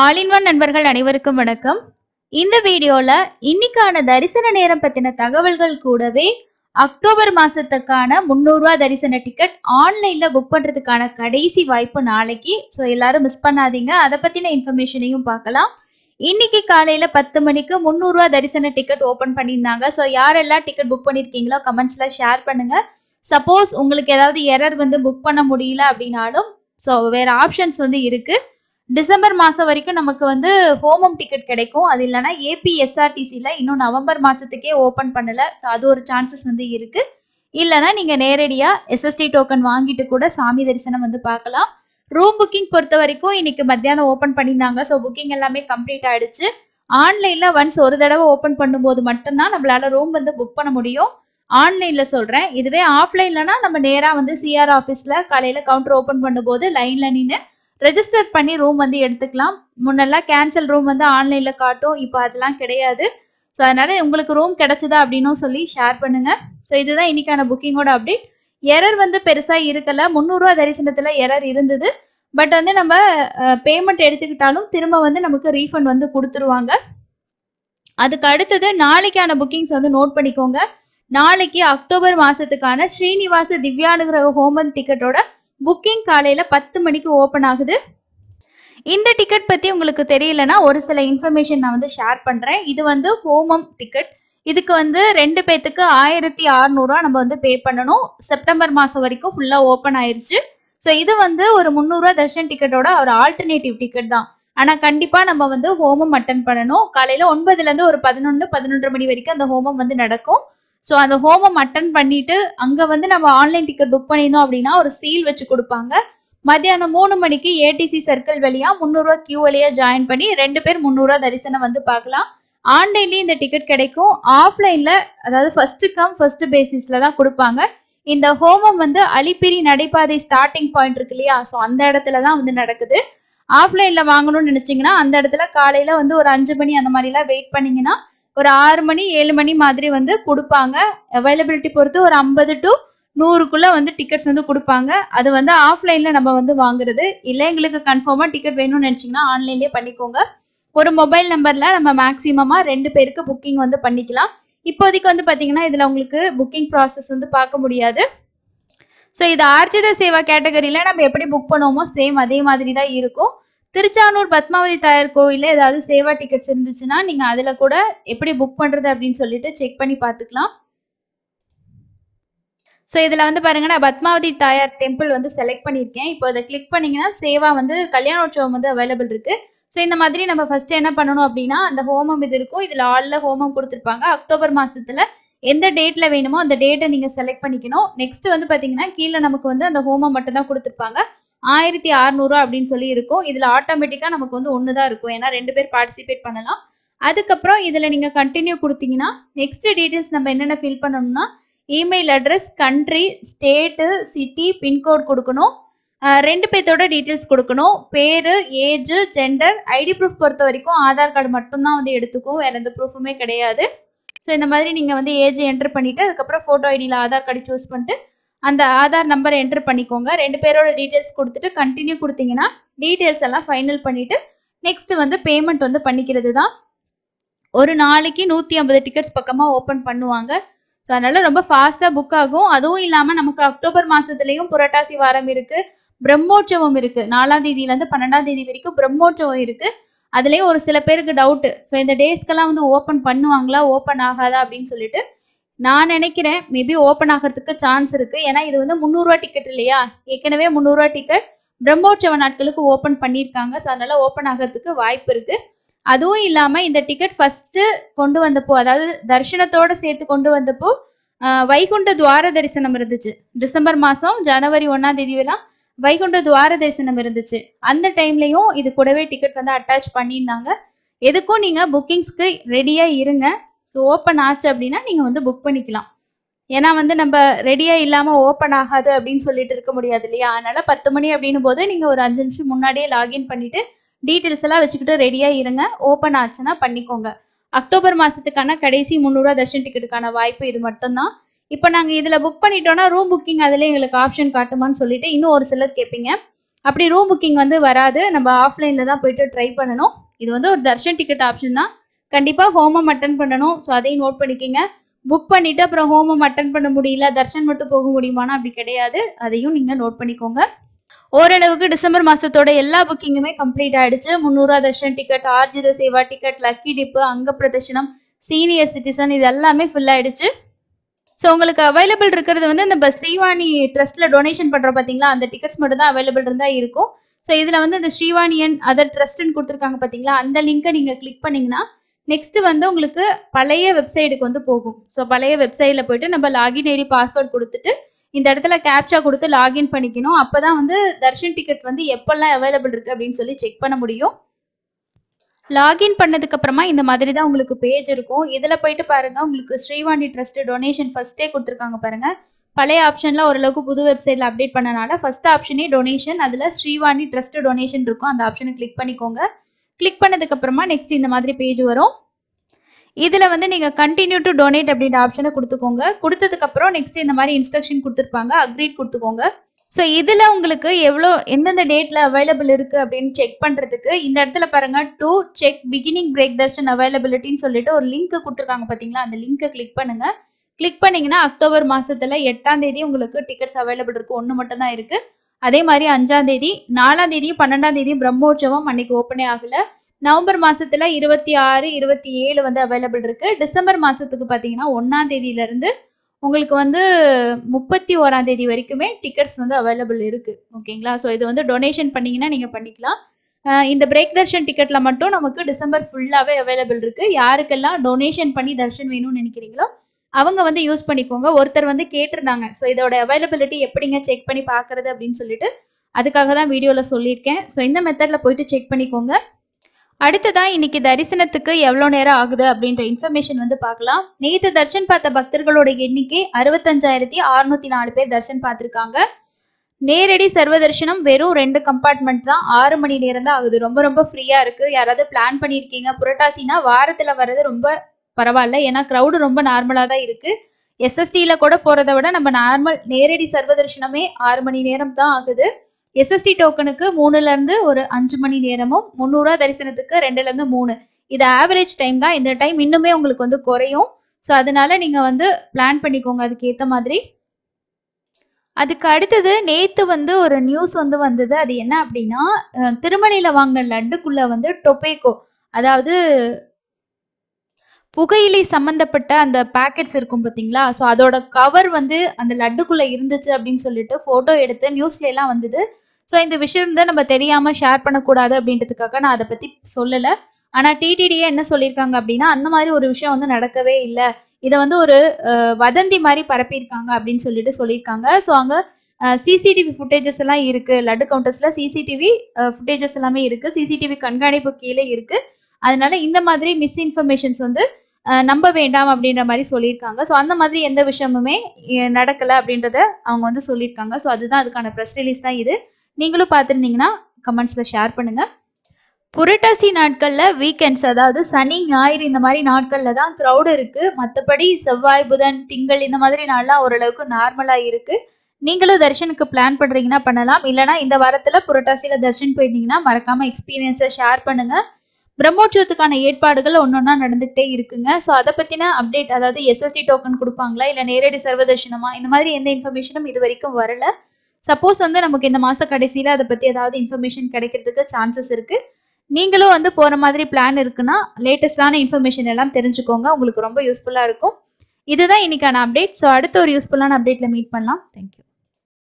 ஆலின்வன் நண்பர்கள் அனைவருக்கும் வணக்கம் இந்த வீடியோல இன்னைக்கான தரிசன நேரம் பத்தின தகவல்கள் கூடவே அக்டோபர் மாசத்துக்கான முந்நூறுரூவா தரிசன டிக்கெட் ஆன்லைன்ல புக் பண்றதுக்கான கடைசி வாய்ப்பு நாளைக்கு ஸோ எல்லாரும் மிஸ் பண்ணாதீங்க அதை பத்தின இன்ஃபர்மேஷனையும் பார்க்கலாம் இன்னைக்கு காலையில பத்து மணிக்கு முந்நூறுரூவா தரிசன டிக்கெட் ஓப்பன் பண்ணியிருந்தாங்க ஸோ யாரெல்லாம் டிக்கெட் புக் பண்ணியிருக்கீங்களோ கமெண்ட்ஸ்ல ஷேர் பண்ணுங்க சப்போஸ் உங்களுக்கு ஏதாவது எரர் வந்து புக் பண்ண முடியல அப்படின்னாலும் ஸோ வேற ஆப்ஷன்ஸ் வந்து இருக்குது டிசம்பர் மாதம் வரைக்கும் நமக்கு வந்து ஹோமம் டிக்கெட் கிடைக்கும் அது இல்லைன்னா ஏபிஎஸ்ஆர்டிசியில் இன்னும் நவம்பர் மாதத்துக்கே ஓப்பன் பண்ணலை ஸோ அது ஒரு சான்சஸ் வந்து இருக்குது இல்லைன்னா நீங்கள் நேரடியாக எஸ்எஸ்டி டோக்கன் வாங்கிட்டு கூட சாமி தரிசனம் வந்து பார்க்கலாம் ரூம் புக்கிங் பொறுத்த வரைக்கும் இன்னைக்கு மத்தியானம் ஓப்பன் பண்ணியிருந்தாங்க ஸோ புக்கிங் எல்லாமே கம்ப்ளீட் ஆயிடுச்சு ஆன்லைனில் ஒன்ஸ் ஒரு தடவை ஓப்பன் பண்ணும்போது மட்டும்தான் நம்மளால் ரூம் வந்து புக் பண்ண முடியும் ஆன்லைனில் சொல்கிறேன் இதுவே ஆஃப்லைன்லனா நம்ம நேராக வந்து சிஆர் ஆஃபீஸில் காலையில் கவுண்டர் ஓப்பன் பண்ணும்போது லைனில் நின்று ரெஜிஸ்டர் பண்ணி ரூம் வந்து எடுத்துக்கலாம் முன்னெல்லாம் கேன்சல் ரூம் வந்து ஆன்லைனில் காட்டும் இப்போ அதெல்லாம் கிடையாது ஸோ அதனால் உங்களுக்கு ரூம் கிடச்சதா அப்படின்னும் சொல்லி ஷேர் பண்ணுங்கள் ஸோ இதுதான் இன்னைக்கான புக்கிங்கோட அப்டேட் எரர் வந்து பெருசாக இருக்கலை முந்நூறுரூவா தரிசனத்தில் எரர் இருந்தது பட் வந்து நம்ம பேமெண்ட் எடுத்துக்கிட்டாலும் திரும்ப வந்து நமக்கு ரீஃபண்ட் வந்து கொடுத்துருவாங்க அதுக்கு அடுத்தது நாளைக்கான புக்கிங்ஸ் வந்து நோட் பண்ணிக்கோங்க நாளைக்கு அக்டோபர் மாதத்துக்கான ஸ்ரீனிவாச திவ்யானுகிரக ஹோமன் டிக்கெட்டோட புக்கிங் காலையில் பத்து மணிக்கு ஓப்பன் ஆகுது இந்த டிக்கெட் பற்றி உங்களுக்கு தெரியலனா ஒரு சில இன்ஃபர்மேஷன் நான் வந்து ஷேர் பண்ணுறேன் இது வந்து ஹோமம் டிக்கெட் இதுக்கு வந்து ரெண்டு பேத்துக்கு ஆயிரத்தி அறநூறுவா நம்ம வந்து பே பண்ணணும் செப்டம்பர் மாதம் வரைக்கும் ஃபுல்லாக ஓப்பன் ஆயிடுச்சு ஸோ இது வந்து ஒரு முந்நூறுரூவா தர்ஷன் டிக்கெட்டோட ஒரு ஆல்டர்னேட்டிவ் டிக்கெட் தான் ஆனால் கண்டிப்பாக நம்ம வந்து ஹோமம் அட்டன் பண்ணணும் காலையில் ஒன்பதுலேருந்து ஒரு பதினொன்று பதினொன்றரை மணி வரைக்கும் அந்த ஹோமம் வந்து நடக்கும் ஸோ அந்த ஹோமம் அட்டன் பண்ணிட்டு அங்கே வந்து நம்ம ஆன்லைன் டிக்கெட் புக் பண்ணியிருந்தோம் அப்படின்னா ஒரு சீல் வச்சு கொடுப்பாங்க மத்தியானம் மூணு மணிக்கு ஏடிசி சர்க்கிள் வழியா முந்நூறுரூவா கியூ வழியா ஜாயின் பண்ணி ரெண்டு பேர் முந்நூறுரூவா தரிசனம் வந்து பார்க்கலாம் ஆன்லைன்லேயும் இந்த டிக்கெட் கிடைக்கும் ஆஃப்லைனில் அதாவது ஃபர்ஸ்ட் கம் ஃபர்ஸ்ட் பேசிஸில் தான் கொடுப்பாங்க இந்த ஹோமம் வந்து அலிப்பிரி நடைபாதை ஸ்டார்டிங் பாயிண்ட் இருக்கு இல்லையா ஸோ அந்த இடத்துல தான் வந்து நடக்குது ஆஃப்லைனில் வாங்கணும்னு நினச்சிங்கன்னா அந்த இடத்துல காலையில் வந்து ஒரு அஞ்சு மணி அந்த மாதிரிலாம் வெயிட் பண்ணிங்கன்னா ஒரு ஆறு மணி ஏழு மணி மாதிரி வந்து கொடுப்பாங்க அவைலபிலிட்டி பொறுத்து ஒரு ஐம்பது டு நூறுக்குள்ள வந்து டிக்கெட்ஸ் வந்து கொடுப்பாங்க அது வந்து ஆஃப்லைன்ல நம்ம வந்து வாங்குறது இல்லை எங்களுக்கு கன்ஃபார்மா டிக்கெட் வேணும்னு நினைச்சிங்கன்னா ஆன்லைன்லயே பண்ணிக்கோங்க ஒரு மொபைல் நம்பர்ல நம்ம மேக்சிமமா ரெண்டு பேருக்கு புக்கிங் வந்து பண்ணிக்கலாம் இப்போதைக்கு வந்து பாத்தீங்கன்னா இதில் உங்களுக்கு புக்கிங் ப்ராசஸ் வந்து பார்க்க முடியாது ஸோ இது ஆர்ஜித சேவா கேட்டகரியில் நம்ம எப்படி புக் பண்ணுவோமோ சேம் அதே மாதிரி தான் இருக்கும் திருச்சானூர் பத்மாவதி தாயார் கோவில்ல ஏதாவது சேவா டிக்கெட்ஸ் இருந்துச்சுன்னா நீங்கள் அதில் கூட எப்படி புக் பண்ணுறது அப்படின்னு சொல்லிட்டு செக் பண்ணி பார்த்துக்கலாம் ஸோ இதில் வந்து பாருங்கன்னா பத்மாவதி தாயார் டெம்பிள் வந்து செலக்ட் பண்ணியிருக்கேன் இப்போ அதை கிளிக் பண்ணிங்கன்னா சேவா வந்து கல்யாண உற்சவம் வந்து அவைலபிள் இருக்குது ஸோ இந்த மாதிரி நம்ம ஃபர்ஸ்ட் என்ன பண்ணணும் அப்படின்னா அந்த ஹோமம் இது இருக்கும் இதில் ஆளில் ஹோமம் கொடுத்துருப்பாங்க அக்டோபர் மாதத்தில் எந்த டேட்டில் வேணுமோ அந்த டேட்டை நீங்கள் செலக்ட் பண்ணிக்கணும் நெக்ஸ்ட் வந்து பார்த்தீங்கன்னா கீழே நமக்கு வந்து அந்த ஹோமம் மட்டும் தான் கொடுத்துருப்பாங்க ஆயிரத்தி அறுநூறு அப்படின்னு சொல்லி இருக்கும் இதில் ஆட்டோமேட்டிக்கா நமக்கு வந்து ஒன்று தான் இருக்கும் ஏன்னா ரெண்டு பேர் பார்ட்டிசிபேட் பண்ணலாம் அதுக்கப்புறம் இதில் நீங்கள் கண்டினியூ கொடுத்தீங்கன்னா நெக்ஸ்ட் டீட்டெயில்ஸ் நம்ம என்னென்ன ஃபில் பண்ணணும்னா email address country state city pin code கொடுக்கணும் ரெண்டு பேர்த்தோட டீட்டெயில்ஸ் கொடுக்கணும் பேர் ஏஜ் ஜெண்டர் ஐடி ப்ரூஃப் பொறுத்த வரைக்கும் ஆதார் கார்டு மட்டும்தான் வந்து எடுத்துக்கும் வேற எந்த ப்ரூஃபுமே கிடையாது ஸோ இந்த மாதிரி நீங்கள் வந்து ஏஜ் என்டர் பண்ணிவிட்டு அதுக்கப்புறம் ஃபோட்டோ ஐடியில் ஆதார் கார்டு சூஸ் பண்ணிட்டு அந்த ஆதார் நம்பர் என்டர் பண்ணிக்கோங்க ரெண்டு பேரோட டீட்டெயில்ஸ் கொடுத்துட்டு கண்டினியூ கொடுத்தீங்கன்னா டீட்டெயில்ஸ் எல்லாம் ஃபைனல் பண்ணிவிட்டு நெக்ஸ்ட் வந்து பேமெண்ட் வந்து பண்ணிக்கிறது தான் ஒரு நாளைக்கு நூற்றி ஐம்பது டிக்கெட்ஸ் பக்கமாக ஓப்பன் பண்ணுவாங்க ஸோ அதனால் ரொம்ப ஃபாஸ்ட்டாக புக் ஆகும் அதுவும் இல்லாமல் நமக்கு அக்டோபர் மாதத்துலேயும் புரட்டாசி வாரம் இருக்குது பிரம்மோற்சவம் இருக்குது நாலாம் தேதியிலேருந்து பன்னெண்டாம் தேதி வரைக்கும் பிரம்மோற்சவம் இருக்குது அதுலேயும் ஒரு சில பேருக்கு டவுட்டு ஸோ இந்த டேஸ்க்கெல்லாம் வந்து ஓப்பன் பண்ணுவாங்களா ஓப்பன் ஆகாதா அப்படின்னு சொல்லிட்டு நான் நினைக்கிறேன் மேபி ஓப்பன் ஆகிறதுக்கு சான்ஸ் இருக்குது ஏன்னா இது வந்து முந்நூறுரூவா டிக்கெட் இல்லையா ஏற்கனவே முந்நூறுரூவா டிக்கெட் பிரம்மோற்சவ நாட்களுக்கு ஓப்பன் பண்ணியிருக்காங்க ஸோ அதனால் ஓப்பன் ஆகிறதுக்கு வாய்ப்பு இருக்குது அதுவும் இல்லாமல் இந்த டிக்கெட் ஃபஸ்ட்டு கொண்டு வந்தப்போ அதாவது தரிசனத்தோடு சேர்த்து கொண்டு வந்தப்போ வைகுண்ட துவார தரிசனம் இருந்துச்சு டிசம்பர் மாதம் ஜனவரி ஒன்றாம் தேதியெல்லாம் வைகுண்ட துவார தரிசனம் இருந்துச்சு அந்த டைம்லையும் இது கூடவே டிக்கெட் வந்து அட்டாச் பண்ணியிருந்தாங்க எதுக்கும் நீங்கள் புக்கிங்ஸ்க்கு ரெடியாக இருங்க ஸோ ஓப்பன் ஆச்சு அப்படின்னா நீங்கள் வந்து புக் பண்ணிக்கலாம் ஏன்னா வந்து நம்ம ரெடியாக இல்லாமல் ஓப்பன் ஆகாது அப்படின்னு சொல்லிட்டு இருக்க முடியாது இல்லையா அதனால் பத்து மணி அப்படின்னும் போது நீங்கள் ஒரு அஞ்சு நிமிஷம் முன்னாடியே லாகின் பண்ணிவிட்டு டீட்டெயில்ஸ் எல்லாம் வச்சுக்கிட்டு ரெடியாக இருங்க ஓப்பன் ஆச்சுன்னா பண்ணிக்கோங்க அக்டோபர் மாதத்துக்கான கடைசி முந்நூறுரூவா தர்ஷன் டிக்கெட்டுக்கான வாய்ப்பு இது மட்டும்தான் இப்போ நாங்கள் இதில் புக் பண்ணிட்டோன்னா ரூம் புக்கிங் அதில் எங்களுக்கு ஆப்ஷன் காட்டுமான்னு சொல்லிட்டு இன்னும் ஒரு சிலர் கேட்பீங்க அப்படி ரூம் புக்கிங் வந்து வராது நம்ம ஆஃப்லைனில் தான் போயிட்டு ட்ரை பண்ணணும் இது வந்து ஒரு தர்ஷன் டிக்கெட் ஆப்ஷன் தான் கண்டிப்பாக ஹோமம் அட்டன் பண்ணணும் ஸோ அதையும் நோட் பண்ணிக்கோங்க புக் பண்ணிட்டு அப்புறம் ஹோமம் அட்டன் பண்ண முடியல தர்ஷன் மட்டும் போக முடியுமானா அப்படி கிடையாது அதையும் நீங்கள் நோட் பண்ணிக்கோங்க ஓரளவுக்கு டிசம்பர் மாசத்தோட எல்லா புக்கிங்குமே கம்ப்ளீட் ஆயிடுச்சு முந்நூறுவா darshan ticket Arjitha Seva ticket lucky dip அங்க பிரதர்ஷனம் சீனியர் சிட்டிசன் இது எல்லாமே ஃபுல் ஆயிடுச்சு ஸோ உங்களுக்கு அவைலபிள் இருக்கிறது வந்து இந்த ஸ்ரீவாணி ட்ரஸ்ட்ல டொனேஷன் பண்ற பாத்தீங்களா அந்த டிக்கெட்ஸ் மட்டும் தான் அவைலபிள் இருந்தா இருக்கும் ஸோ இதுல வந்து இந்த ஸ்ரீவாணியன் அதர் ட்ரஸ்ட்ன்னு கொடுத்துருக்காங்க பாத்தீங்களா அந்த லிங்கை நீங்க கிளிக் பண்ணீங்கன்னா நெக்ஸ்ட் வந்து உங்களுக்கு பழைய வெப்சைட்டுக்கு வந்து போகும் ஸோ பழைய வெப்சைட்டில் போயிட்டு நம்ம லாகின் ஐடி பாஸ்வேர்ட் கொடுத்துட்டு இந்த இடத்துல கேப்ஷா கொடுத்து லாகின் பண்ணிக்கணும் அப்போ தான் வந்து தர்ஷன் டிக்கெட் வந்து எப்பெல்லாம் அவைலபிள் இருக்குது அப்படின்னு சொல்லி செக் பண்ண முடியும் லாகின் பண்ணதுக்கு அப்புறமா இந்த மாதிரி தான் உங்களுக்கு பேஜ் இருக்கும் இதில் போயிட்டு பாருங்க உங்களுக்கு ஸ்ரீவாணி ட்ரஸ்ட் டொனேஷன் ஃபர்ஸ்டே கொடுத்துருக்காங்க பாருங்க பழைய ஆப்ஷன்ல ஓரளவுக்கு புது வெப்சைட்டில் அப்டேட் பண்ணனால ஃபர்ஸ்ட் ஆப்ஷனே டொனேஷன் அதில் ஸ்ரீவாணி ட்ரஸ்ட் டொனேஷன் இருக்கும் அந்த ஆப்ஷனை கிளிக் பண்ணிக்கோங்க கிளிக் பண்ணதுக்கப்புறமா நெக்ஸ்ட் இந்த மாதிரி பேஜ் வரும் இதில் வந்து நீங்கள் கண்டினியூ டு டொனேட் அப்படின்ற ஆப்ஷனை கொடுத்துக்கோங்க கொடுத்ததுக்கப்புறம் நெக்ஸ்ட் இந்த மாதிரி இன்ஸ்ட்ரக்ஷன் கொடுத்துருப்பாங்க அக்ரீட் கொடுத்துக்கோங்க ஸோ இதில் உங்களுக்கு எவ்வளோ எந்தெந்த டேட்டில் அவைலபிள் இருக்குது அப்படின்னு செக் பண்ணுறதுக்கு இந்த இடத்துல பாருங்கள் to check beginning break darshan அவைலபிலிட்டின்னு சொல்லிட்டு ஒரு லிங்க் கொடுத்துருக்காங்க பார்த்தீங்களா அந்த லிங்கை கிளிக் பண்ணுங்கள் கிளிக் பண்ணீங்கன்னா அக்டோபர் மாதத்தில் எட்டாம் தேதி உங்களுக்கு டிக்கெட்ஸ் அவைலபிள் இருக்குது ஒன்று மட்டும் தான் இருக்குது அதே மாதிரி அஞ்சாம் தேதி நாலாம் தேதி பன்னெண்டாம் தேதி பிரம்மோற்சவம் அன்னைக்கு ஓப்பனே ஆகல நவம்பர் மாசத்துல இருபத்தி ஆறு இருபத்தி ஏழு வந்து அவைலபிள் இருக்கு டிசம்பர் மாசத்துக்கு பாத்தீங்கன்னா ஒன்னாம் தேதியில இருந்து உங்களுக்கு வந்து முப்பத்தி ஓராம் தேதி வரைக்குமே டிக்கெட்ஸ் வந்து அவைலபிள் இருக்கு ஓகேங்களா ஸோ இது வந்து டொனேஷன் பண்ணீங்கன்னா நீங்க பண்ணிக்கலாம் இந்த பிரேக் தர்ஷன் டிக்கெட்ல மட்டும் நமக்கு டிசம்பர் ஃபுல்லாவே அவைலபிள் இருக்கு யாருக்கெல்லாம் டொனேஷன் பண்ணி தர்ஷன் வேணும்னு நினைக்கிறீங்களோ அவங்க வந்து யூஸ் பண்ணிக்கோங்க ஒருத்தர் வந்து கேட்டிருந்தாங்க ஸோ இதோட அவைலபிலிட்டி எப்படிங்க செக் பண்ணி பார்க்குறது அப்படின்னு சொல்லிட்டு அதுக்காக தான் வீடியோவில் சொல்லியிருக்கேன் ஸோ இந்த மெத்தடில் போயிட்டு செக் பண்ணிக்கோங்க அடுத்ததான் இன்னைக்கு தரிசனத்துக்கு எவ்வளோ நேரம் ஆகுது அப்படின்ற இன்ஃபர்மேஷன் வந்து பார்க்கலாம் நேற்று தர்ஷன் பார்த்த பக்தர்களோட எண்ணிக்கை அறுபத்தஞ்சாயிரத்தி அறுநூத்தி நாலு பேர் தர்ஷன் பார்த்துருக்காங்க நேரடி சர்வ தரிசனம் வெறும் ரெண்டு கம்பார்ட்மெண்ட் தான் ஆறு மணி நேரம் தான் ஆகுது ரொம்ப ரொம்ப ஃப்ரீயாக இருக்குது யாராவது பிளான் பண்ணியிருக்கீங்க புரட்டாசினா வாரத்தில் வர்றது ரொம்ப பரவாயில்ல ஏன்னா க்ரௌடு ரொம்ப நார்மலாக தான் இருக்கு எஸ்எஸ்டியில கூட போறதை விட நம்ம நார்மல் நேரடி சர்வதர்ஷனமே ஆறு மணி நேரம் தான் ஆகுது எஸ்எஸ்டி டோக்கனுக்கு மூணுல இருந்து ஒரு அஞ்சு மணி நேரமும் முந்நூறுவா தரிசனத்துக்கு ரெண்டுல இருந்து மூணு இது ஆவரேஜ் டைம் தான் இந்த டைம் இன்னுமே உங்களுக்கு வந்து குறையும் ஸோ அதனால நீங்க வந்து பிளான் பண்ணிக்கோங்க அதுக்கு ஏற்ற மாதிரி அதுக்கு அடுத்தது நேத்து வந்து ஒரு நியூஸ் வந்து வந்தது அது என்ன அப்படின்னா திருமலையில வாங்கின லட்டுக்குள்ள வந்து டொபேக்கோ அதாவது புகையிலை சம்மந்தப்பட்ட அந்த பேக்கெட்ஸ் இருக்கும் பார்த்தீங்களா ஸோ அதோட கவர் வந்து அந்த லட்டுக்குள்ளே இருந்துச்சு அப்படின்னு சொல்லிட்டு ஃபோட்டோ எடுத்து நியூஸ்லலாம் வந்தது ஸோ இந்த விஷயம் தான் நம்ம தெரியாமல் ஷேர் பண்ணக்கூடாது அப்படின்றதுக்காக நான் அதை பற்றி சொல்லலை ஆனால் டிடிடியே என்ன சொல்லியிருக்காங்க அப்படின்னா அந்த மாதிரி ஒரு விஷயம் வந்து நடக்கவே இல்லை இதை வந்து ஒரு வதந்தி மாதிரி பரப்பியிருக்காங்க அப்படின்னு சொல்லிட்டு சொல்லியிருக்காங்க ஸோ அங்கே சிசிடிவி ஃபுட்டேஜஸ் எல்லாம் இருக்கு லட்டு கவுண்டர்ஸ்ல சிசிடிவி ஃபுட்டேஜஸ் எல்லாமே இருக்கு சிசிடிவி கண்காணிப்பு கீழே இருக்கு அதனால இந்த மாதிரி மிஸ்இன்ஃபர்மேஷன்ஸ் வந்து நம்ப வேண்டாம் அப்படின்ற மாதிரி சொல்லியிருக்காங்க ஸோ அந்த மாதிரி எந்த விஷயமுமே நடக்கலை அப்படின்றத அவங்க வந்து சொல்லியிருக்காங்க ஸோ அதுதான் அதுக்கான ப்ரெஸ் ரிலீஸ் தான் இது நீங்களும் பார்த்துருந்தீங்கன்னா கமெண்ட்ஸில் ஷேர் பண்ணுங்கள் புரட்டாசி நாட்களில் வீக்கெண்ட்ஸ் அதாவது சனி ஞாயிறு இந்த மாதிரி நாட்களில் தான் க்ரௌடு இருக்குது மற்றபடி செவ்வாய் புதன் திங்கள் இந்த மாதிரி நாள்லாம் ஓரளவுக்கு நார்மலாக இருக்குது நீங்களும் தர்ஷனுக்கு பிளான் பண்ணுறீங்கன்னா பண்ணலாம் இல்லைனா இந்த வாரத்தில் புரட்டாசியில் தர்ஷன் போயிருந்தீங்கன்னா மறக்காமல் எக்ஸ்பீரியன்ஸை ஷேர் பண்ணுங்கள் பிரம்மோற்சவத்துக்கான ஏற்பாடுகள் ஒன்னொன்னா நடந்துகிட்டே இருக்குங்க ஸோ அதை பத்தின அப்டேட் அதாவது எஸ்எஸ்டி டோக்கன் கொடுப்பாங்களா இல்லை நேரடி சர்வதர்ஷனமா இந்த மாதிரி எந்த இன்ஃபர்மேஷனும் இது வரைக்கும் வரல சப்போஸ் வந்து நமக்கு இந்த மாத கடைசியில அதை பத்தி ஏதாவது இன்ஃபர்மேஷன் கிடைக்கிறதுக்கு சான்சஸ் இருக்கு நீங்களும் வந்து போற மாதிரி பிளான் இருக்குன்னா லேட்டஸ்டான இன்ஃபர்மேஷன் எல்லாம் தெரிஞ்சுக்கோங்க உங்களுக்கு ரொம்ப யூஸ்ஃபுல்லா இருக்கும் இதுதான் இன்னைக்கான அப்டேட் ஸோ அடுத்த ஒரு யூஸ்ஃபுல்லான அப்டேட்ல மீட் பண்ணலாம் தேங்க்யூ